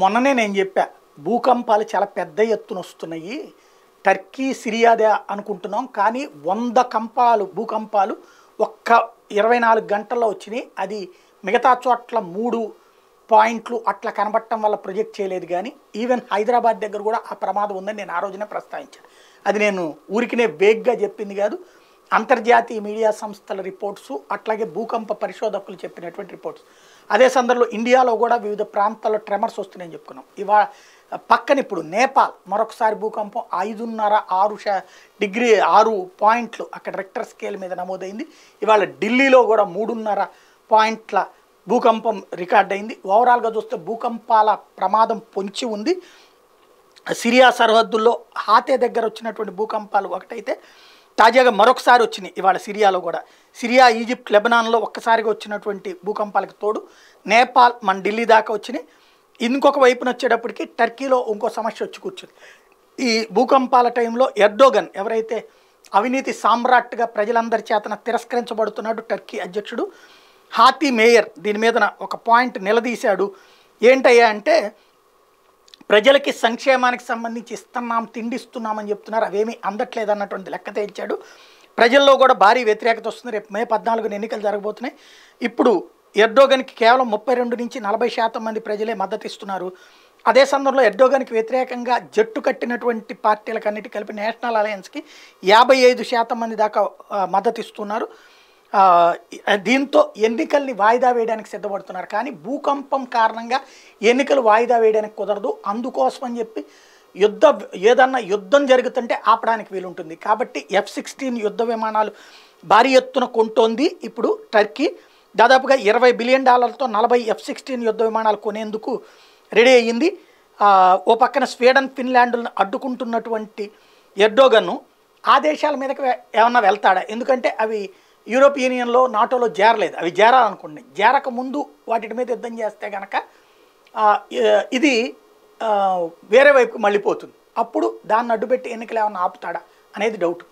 మొన్ననే నేను చెప్పా భూకంపాలు చాలా పెద్ద ఎత్తున వస్తున్నాయి టర్కీ సిరియాదే అనుకుంటున్నాం కానీ వంద కంపాలు భూకంపాలు ఒక్క ఇరవై నాలుగు గంటల్లో వచ్చినాయి అది మిగతా చోట్ల మూడు పాయింట్లు అట్లా కనబడటం వల్ల ప్రొజెక్ట్ చేయలేదు కానీ ఈవెన్ హైదరాబాద్ దగ్గర కూడా ఆ ప్రమాదం ఉందని నేను ఆ రోజునే ప్రస్తావించాను అది నేను ఊరికినే వేగ్గా చెప్పింది కాదు అంతర్జాతీయ మీడియా సంస్థల రిపోర్ట్స్ అట్లాగే భూకంప పరిశోధకులు చెప్పినటువంటి రిపోర్ట్స్ అదే సందర్భంలో ఇండియాలో కూడా వివిధ ప్రాంతాల్లో ట్రెమర్స్ వస్తున్నాయని చెప్పుకున్నాం ఇవా పక్కన ఇప్పుడు నేపాల్ మరొకసారి భూకంపం ఐదున్నర ఆరు డిగ్రీ ఆరు పాయింట్లు అక్కడ రెక్టర్ స్కేల్ మీద నమోదైంది ఇవాళ ఢిల్లీలో కూడా మూడున్నర పాయింట్ల భూకంపం రికార్డ్ అయింది ఓవరాల్గా చూస్తే భూకంపాల ప్రమాదం పొంచి ఉంది సిరియా సరిహద్దుల్లో హాతే దగ్గర వచ్చినటువంటి భూకంపాలు ఒకటైతే తాజాగా మరొకసారి వచ్చినాయి ఇవాళ సిరియాలో కూడా సిరియా ఈజిప్ట్ లెబనాన్లో ఒక్కసారిగా వచ్చినటువంటి భూకంపాలకు తోడు నేపాల్ మన ఢిల్లీ దాకా వచ్చినాయి ఇంకొక వైపున వచ్చేటప్పటికి టర్కీలో ఇంకో సమస్య వచ్చి కూర్చుంది ఈ భూకంపాల టైంలో ఎర్డోగన్ ఎవరైతే అవినీతి సామ్రాట్గా ప్రజలందరి చేతన తిరస్కరించబడుతున్నాడు టర్కీ అధ్యక్షుడు హాతీ మేయర్ దీని మీద ఒక పాయింట్ నిలదీశాడు ఏంటయ్యా అంటే ప్రజలకి సంక్షేమానికి సంబంధించి ఇస్తున్నాం తిండిస్తున్నామని చెప్తున్నారు అవేమీ అందట్లేదు అన్నటువంటి లెక్క తేల్చాడు ప్రజల్లో కూడా భారీ వ్యతిరేకత వస్తుంది రేపు మే పద్నాలుగున ఎన్నికలు జరగబోతున్నాయి ఇప్పుడు ఎర్డోగన్కి కేవలం ముప్పై రెండు నుంచి నలభై శాతం మంది ప్రజలే మద్దతు ఇస్తున్నారు అదే సందర్భంలో ఎర్డోగన్కి వ్యతిరేకంగా జట్టు కట్టినటువంటి పార్టీలకన్నిటి కలిపి నేషనల్ అలయన్స్కి యాభై ఐదు శాతం మంది దాకా మద్దతు ఇస్తున్నారు దీంతో ఎన్నికల్ని వాయిదా వేయడానికి సిద్ధపడుతున్నారు కానీ భూకంపం కారణంగా ఎన్నికలు వాయిదా వేయడానికి కుదరదు అందుకోసం అని చెప్పి యుద్ధ ఏదన్నా యుద్ధం జరుగుతుంటే ఆపడానికి వీలుంటుంది కాబట్టి ఎఫ్ సిక్స్టీన్ యుద్ధ విమానాలు భారీ ఎత్తున కొంటోంది ఇప్పుడు టర్కీ దాదాపుగా ఇరవై బిలియన్ డాలర్లతో నలభై ఎఫ్ సిక్స్టీన్ యుద్ధ విమానాలు కొనేందుకు రెడీ అయ్యింది ఓ పక్కన స్వీడన్ ఫిన్లాండ్లను అడ్డుకుంటున్నటువంటి ఎర్డోగను ఆ దేశాల మీదకి ఏమన్నా వెళ్తాడా ఎందుకంటే అవి యూరోపియన్ యూనియన్లో నాటోలో చేరలేదు అవి చేరాలనుకున్నాయి చేరక ముందు వాటి మీద యుద్ధం చేస్తే కనుక ఇది వేరే వైపుకి మళ్ళీపోతుంది అప్పుడు దాన్ని అడ్డుపెట్టి ఎన్నికలు ఏమైనా ఆపుతాడా అనేది డౌట్